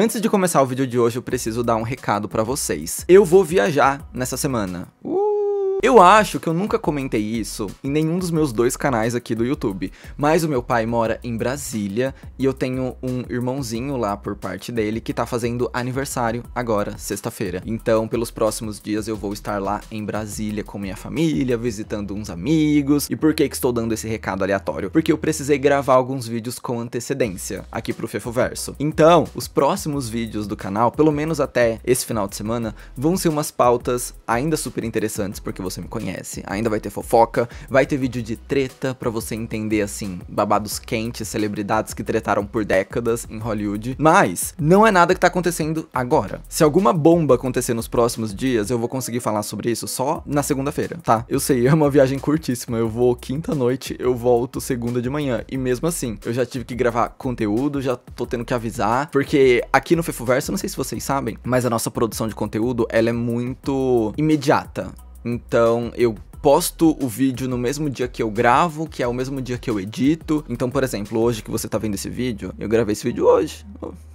Antes de começar o vídeo de hoje, eu preciso dar um recado para vocês. Eu vou viajar nessa semana. Uh! Eu acho que eu nunca comentei isso em nenhum dos meus dois canais aqui do YouTube, mas o meu pai mora em Brasília e eu tenho um irmãozinho lá por parte dele que tá fazendo aniversário agora, sexta-feira. Então, pelos próximos dias eu vou estar lá em Brasília com minha família, visitando uns amigos. E por que que estou dando esse recado aleatório? Porque eu precisei gravar alguns vídeos com antecedência aqui pro Fefoverso. Então, os próximos vídeos do canal, pelo menos até esse final de semana, vão ser umas pautas ainda super interessantes, porque você me conhece. Ainda vai ter fofoca, vai ter vídeo de treta para você entender assim, babados quentes, celebridades que tretaram por décadas em Hollywood. Mas não é nada que tá acontecendo agora. Se alguma bomba acontecer nos próximos dias, eu vou conseguir falar sobre isso só na segunda-feira, tá? Eu sei, é uma viagem curtíssima. Eu vou quinta noite, eu volto segunda de manhã. E mesmo assim, eu já tive que gravar conteúdo, já tô tendo que avisar, porque aqui no Fefuverso, não sei se vocês sabem, mas a nossa produção de conteúdo, ela é muito imediata. Então eu posto o vídeo no mesmo dia que eu gravo, que é o mesmo dia que eu edito. Então, por exemplo, hoje que você tá vendo esse vídeo, eu gravei esse vídeo hoje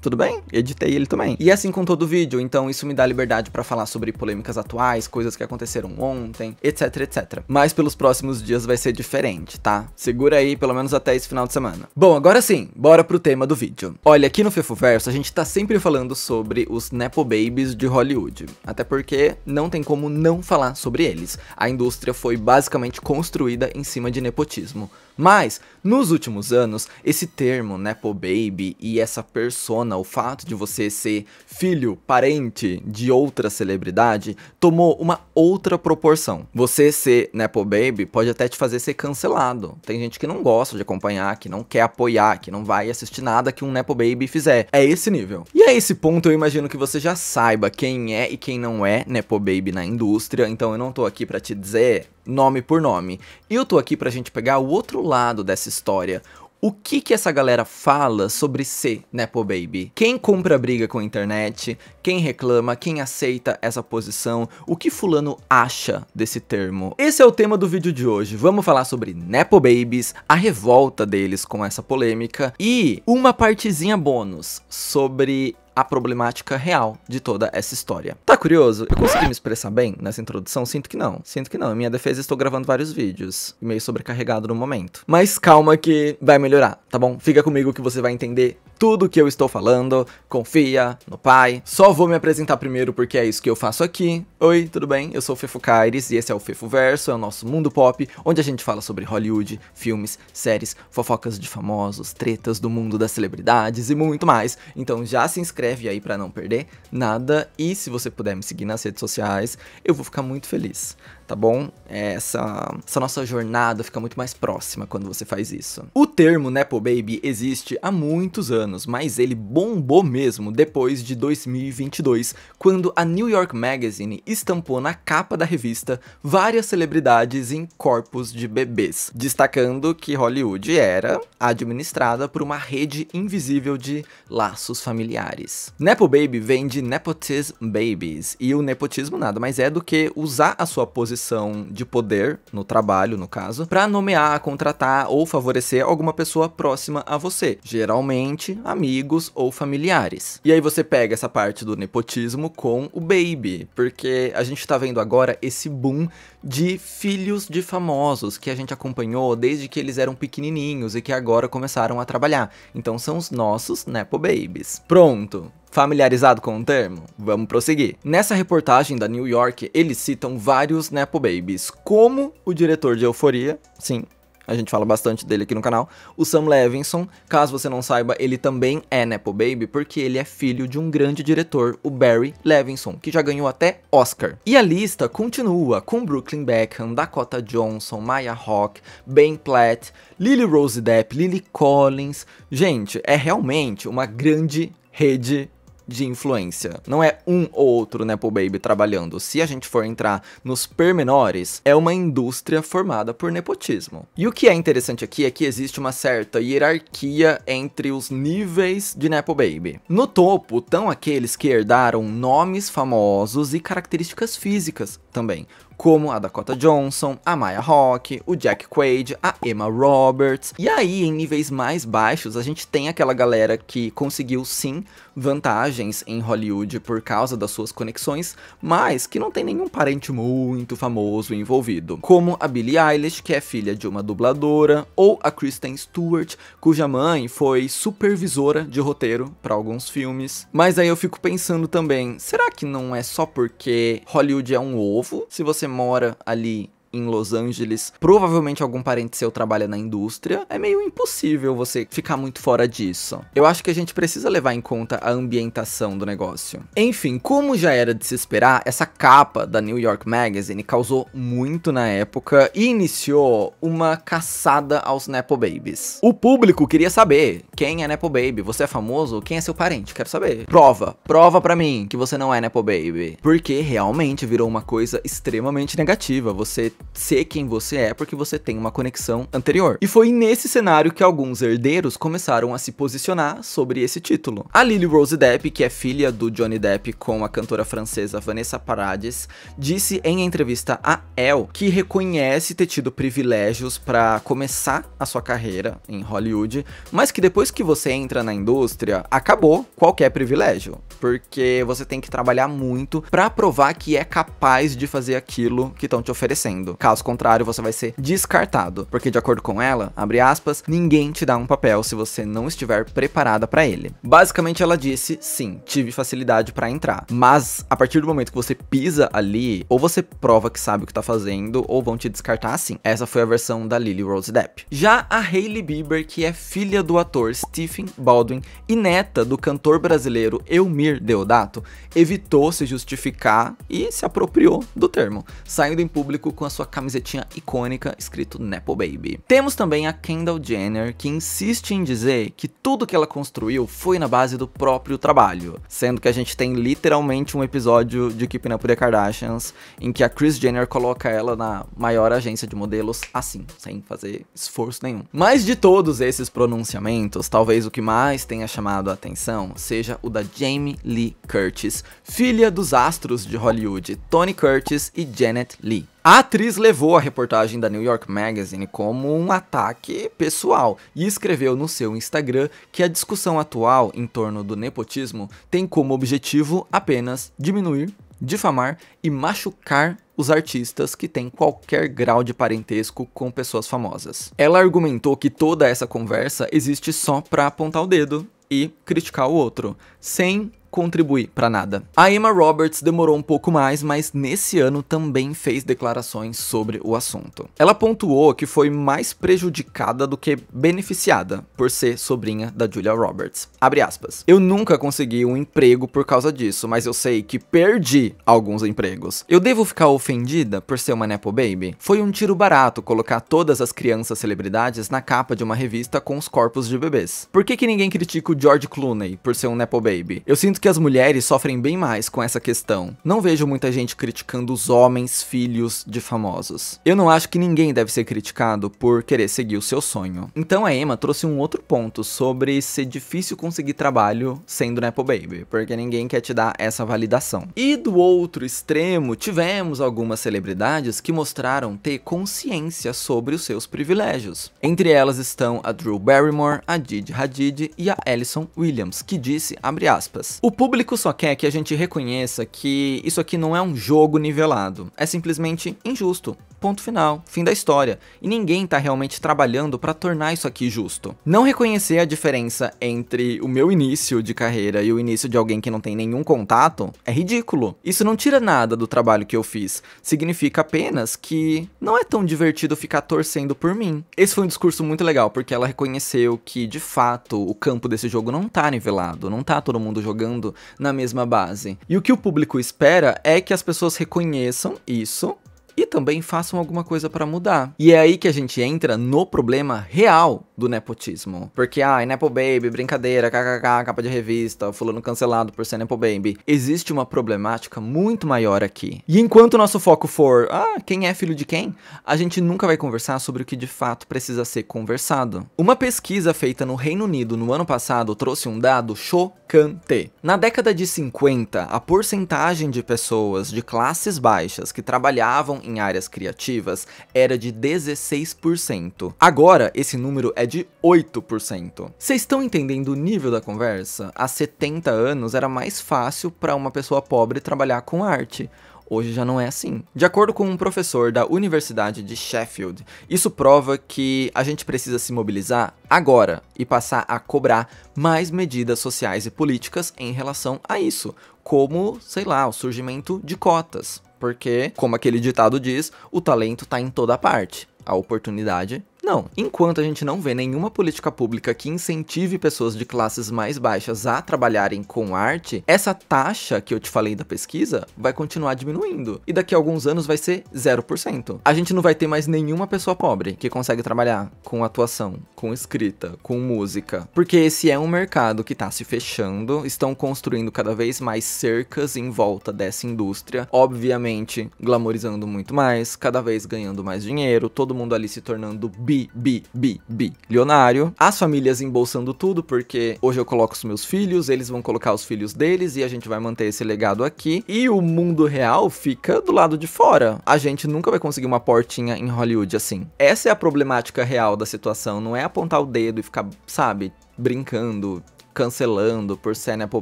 tudo bem? Editei ele também. E é assim com todo o vídeo, então isso me dá liberdade para falar sobre polêmicas atuais, coisas que aconteceram ontem, etc, etc. Mas pelos próximos dias vai ser diferente, tá? Segura aí pelo menos até esse final de semana. Bom, agora sim, bora pro tema do vídeo. Olha, aqui no Fefoverso a gente tá sempre falando sobre os Nepo Babies de Hollywood, até porque não tem como não falar sobre eles. A indústria foi basicamente construída em cima de nepotismo. Mas, nos últimos anos, esse termo Nepo Baby e essa persona o fato de você ser filho, parente de outra celebridade, tomou uma outra proporção. Você ser Nepo Baby pode até te fazer ser cancelado. Tem gente que não gosta de acompanhar, que não quer apoiar, que não vai assistir nada que um Nepo Baby fizer. É esse nível. E a é esse ponto eu imagino que você já saiba quem é e quem não é Nepo Baby na indústria, então eu não tô aqui para te dizer nome por nome. Eu tô aqui pra gente pegar o outro lado dessa história, o que que essa galera fala sobre ser Nepo né, Baby? Quem compra briga com a internet? Quem reclama? Quem aceita essa posição? O que fulano acha desse termo? Esse é o tema do vídeo de hoje. Vamos falar sobre Nepo Babies, a revolta deles com essa polêmica e uma partezinha bônus sobre a problemática real de toda essa história. Tá curioso? Eu consegui me expressar bem nessa introdução? Sinto que não. Sinto que não. Em minha defesa, estou gravando vários vídeos, meio sobrecarregado no momento. Mas calma que vai melhorar, tá bom? Fica comigo que você vai entender tudo que eu estou falando. Confia no pai. Só vou me apresentar primeiro porque é isso que eu faço aqui. Oi, tudo bem? Eu sou o Fefo Caires e esse é o Fefo Verso, é o nosso mundo pop, onde a gente fala sobre Hollywood, filmes, séries, fofocas de famosos, tretas do mundo das celebridades e muito mais. Então já se inscreve aí para não perder nada e se você puder me seguir nas redes sociais, eu vou ficar muito feliz tá bom? É, essa, essa nossa jornada fica muito mais próxima quando você faz isso. O termo Nepo Baby existe há muitos anos, mas ele bombou mesmo depois de 2022, quando a New York Magazine estampou na capa da revista várias celebridades em corpos de bebês, destacando que Hollywood era administrada por uma rede invisível de laços familiares. Nepo Baby vem de Nepotism Babies, e o nepotismo nada mais é do que usar a sua posição posição de poder, no trabalho, no caso, para nomear, contratar ou favorecer alguma pessoa próxima a você, geralmente amigos ou familiares. E aí você pega essa parte do nepotismo com o baby, porque a gente tá vendo agora esse boom de filhos de famosos que a gente acompanhou desde que eles eram pequenininhos e que agora começaram a trabalhar. Então são os nossos Nepo Babies. Pronto, Familiarizado com o termo? Vamos prosseguir. Nessa reportagem da New York, eles citam vários Nepo Babies, como o diretor de Euforia, sim, a gente fala bastante dele aqui no canal. O Sam Levinson, caso você não saiba, ele também é Nepo Baby, porque ele é filho de um grande diretor, o Barry Levinson, que já ganhou até Oscar. E a lista continua com Brooklyn Beckham, Dakota Johnson, Maya Hawke, Ben Platt, Lily Rose Depp, Lily Collins. Gente, é realmente uma grande rede de influência. Não é um ou outro Nepo Baby trabalhando. Se a gente for entrar nos pormenores, é uma indústria formada por nepotismo. E o que é interessante aqui é que existe uma certa hierarquia entre os níveis de Nepo Baby. No topo estão aqueles que herdaram nomes famosos e características físicas também, como a Dakota Johnson, a Maya Hawke, o Jack Quaid, a Emma Roberts. E aí, em níveis mais baixos, a gente tem aquela galera que conseguiu sim vantagens em Hollywood por causa das suas conexões, mas que não tem nenhum parente muito famoso envolvido, como a Billie Eilish, que é filha de uma dubladora, ou a Kristen Stewart, cuja mãe foi supervisora de roteiro para alguns filmes. Mas aí eu fico pensando também, será que não é só porque Hollywood é um ovo? Se você mora ali em Los Angeles, provavelmente algum parente seu trabalha na indústria, é meio impossível você ficar muito fora disso. Eu acho que a gente precisa levar em conta a ambientação do negócio. Enfim, como já era de se esperar, essa capa da New York Magazine causou muito na época e iniciou uma caçada aos Nepo Babies. O público queria saber quem é Nepo Baby? Você é famoso? Quem é seu parente? Quero saber. Prova, prova pra mim que você não é Nepo Baby. Porque realmente virou uma coisa extremamente negativa você ser quem você é porque você tem uma conexão anterior. E foi nesse cenário que alguns herdeiros começaram a se posicionar sobre esse título. A Lily Rose Depp, que é filha do Johnny Depp com a cantora francesa Vanessa Paradis, disse em entrevista a Elle que reconhece ter tido privilégios para começar a sua carreira em Hollywood, mas que depois que você entra na indústria, acabou qualquer privilégio, porque você tem que trabalhar muito para provar que é capaz de fazer aquilo que estão te oferecendo. Caso contrário, você vai ser descartado, porque de acordo com ela, abre aspas, ninguém te dá um papel se você não estiver preparada para ele. Basicamente ela disse, sim, tive facilidade para entrar, mas a partir do momento que você pisa ali, ou você prova que sabe o que tá fazendo, ou vão te descartar assim. Essa foi a versão da Lily Rose Depp. Já a Hailey Bieber, que é filha do ator Stephen Baldwin e neta do cantor brasileiro Elmir Deodato, evitou se justificar e se apropriou do termo, saindo em público com a sua camisetinha icônica escrito Nepo Baby. Temos também a Kendall Jenner, que insiste em dizer que tudo que ela construiu foi na base do próprio trabalho, sendo que a gente tem literalmente um episódio de Keeping Up the Kardashians em que a Kris Jenner coloca ela na maior agência de modelos assim, sem fazer esforço nenhum. Mas de todos esses pronunciamentos, talvez o que mais tenha chamado a atenção seja o da Jamie Lee Curtis, filha dos astros de Hollywood, Tony Curtis e Janet Lee. A atriz levou a reportagem da New York Magazine como um ataque pessoal e escreveu no seu Instagram que a discussão atual em torno do nepotismo tem como objetivo apenas diminuir difamar e machucar os artistas que têm qualquer grau de parentesco com pessoas famosas. Ela argumentou que toda essa conversa existe só para apontar o dedo e criticar o outro, sem contribuir para nada. A Emma Roberts demorou um pouco mais, mas nesse ano também fez declarações sobre o assunto. Ela pontuou que foi mais prejudicada do que beneficiada por ser sobrinha da Julia Roberts. Abre aspas. Eu nunca consegui um emprego por causa disso, mas eu sei que perdi alguns empregos. Eu devo ficar ofendida por ser uma nepo baby? Foi um tiro barato colocar todas as crianças celebridades na capa de uma revista com os corpos de bebês. Por que que ninguém critica o George Clooney por ser um nepo baby? Eu sinto que as mulheres sofrem bem mais com essa questão. Não vejo muita gente criticando os homens filhos de famosos. Eu não acho que ninguém deve ser criticado por querer seguir o seu sonho. Então a Emma trouxe um outro ponto sobre ser difícil conseguir trabalho sendo Nepo Baby, porque ninguém quer te dar essa validação. E do outro extremo, tivemos algumas celebridades que mostraram ter consciência sobre os seus privilégios. Entre elas estão a Drew Barrymore, a Didi Hadid e a Alison Williams, que disse, abre aspas, o público só quer que a gente reconheça que isso aqui não é um jogo nivelado, é simplesmente injusto. Ponto final. Fim da história. E ninguém tá realmente trabalhando para tornar isso aqui justo. Não reconhecer a diferença entre o meu início de carreira e o início de alguém que não tem nenhum contato é ridículo. Isso não tira nada do trabalho que eu fiz. Significa apenas que não é tão divertido ficar torcendo por mim. Esse foi um discurso muito legal, porque ela reconheceu que, de fato, o campo desse jogo não tá nivelado, não tá todo mundo jogando na mesma base. E o que o público espera é que as pessoas reconheçam isso e também façam alguma coisa para mudar. E é aí que a gente entra no problema real do nepotismo. Porque, ai, ah, Nepo Baby, brincadeira, kkk, capa de revista, fulano cancelado por ser Nepo Baby. Existe uma problemática muito maior aqui. E enquanto o nosso foco for, ah, quem é filho de quem? A gente nunca vai conversar sobre o que de fato precisa ser conversado. Uma pesquisa feita no Reino Unido no ano passado trouxe um dado chocante. Na década de 50, a porcentagem de pessoas de classes baixas que trabalhavam em áreas criativas era de 16%. Agora, esse número é de 8%. Vocês estão entendendo o nível da conversa? Há 70 anos era mais fácil para uma pessoa pobre trabalhar com arte. Hoje já não é assim. De acordo com um professor da Universidade de Sheffield, isso prova que a gente precisa se mobilizar agora e passar a cobrar mais medidas sociais e políticas em relação a isso, como, sei lá, o surgimento de cotas porque, como aquele ditado diz, o talento está em toda parte. A oportunidade não, enquanto a gente não vê nenhuma política pública que incentive pessoas de classes mais baixas a trabalharem com arte, essa taxa que eu te falei da pesquisa vai continuar diminuindo. E daqui a alguns anos vai ser 0%. A gente não vai ter mais nenhuma pessoa pobre que consegue trabalhar com atuação, com escrita, com música. Porque esse é um mercado que está se fechando, estão construindo cada vez mais cercas em volta dessa indústria, obviamente glamorizando muito mais, cada vez ganhando mais dinheiro, todo mundo ali se tornando bi, bi, bi, bilionário. As famílias embolsando tudo, porque hoje eu coloco os meus filhos, eles vão colocar os filhos deles e a gente vai manter esse legado aqui. E o mundo real fica do lado de fora. A gente nunca vai conseguir uma portinha em Hollywood assim. Essa é a problemática real da situação, não é apontar o dedo e ficar, sabe, brincando, cancelando por Sam Apple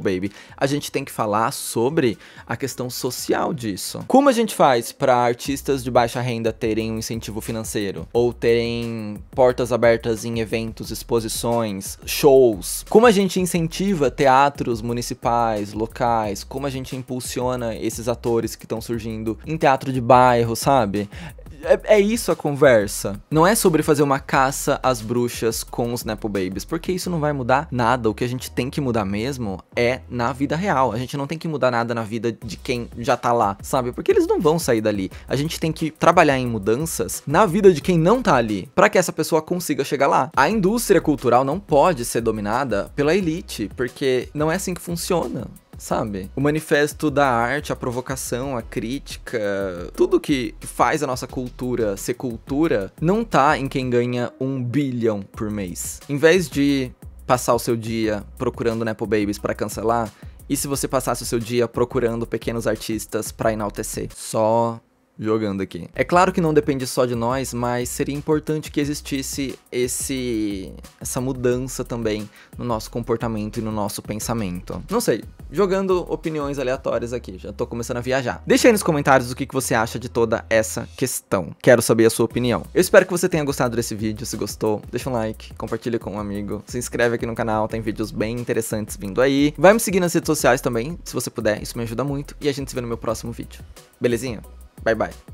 Baby. A gente tem que falar sobre a questão social disso. Como a gente faz para artistas de baixa renda terem um incentivo financeiro ou terem portas abertas em eventos, exposições, shows? Como a gente incentiva teatros municipais, locais? Como a gente impulsiona esses atores que estão surgindo em teatro de bairro, sabe? é, é, isso a conversa. Não é sobre fazer uma caça às bruxas com os Nepo Babies, porque isso não vai mudar nada. O que a gente tem que mudar mesmo é na vida real. A gente não tem que mudar nada na vida de quem já tá lá, sabe? Porque eles não vão sair dali. A gente tem que trabalhar em mudanças na vida de quem não tá ali, para que essa pessoa consiga chegar lá. A indústria cultural não pode ser dominada pela elite, porque não é assim que funciona sabe? O manifesto da arte, a provocação, a crítica, tudo que faz a nossa cultura ser cultura, não tá em quem ganha um bilhão por mês. Em vez de passar o seu dia procurando Nepo Babies para cancelar, e se você passasse o seu dia procurando pequenos artistas para enaltecer? Só jogando aqui. É claro que não depende só de nós, mas seria importante que existisse esse essa mudança também no nosso comportamento e no nosso pensamento. Não sei, jogando opiniões aleatórias aqui, já tô começando a viajar. Deixa aí nos comentários o que, que você acha de toda essa questão. Quero saber a sua opinião. Eu espero que você tenha gostado desse vídeo, se gostou, deixa um like, compartilha com um amigo, se inscreve aqui no canal, tem vídeos bem interessantes vindo aí. Vai me seguir nas redes sociais também, se você puder, isso me ajuda muito, e a gente se vê no meu próximo vídeo. Belezinha? Bye bye.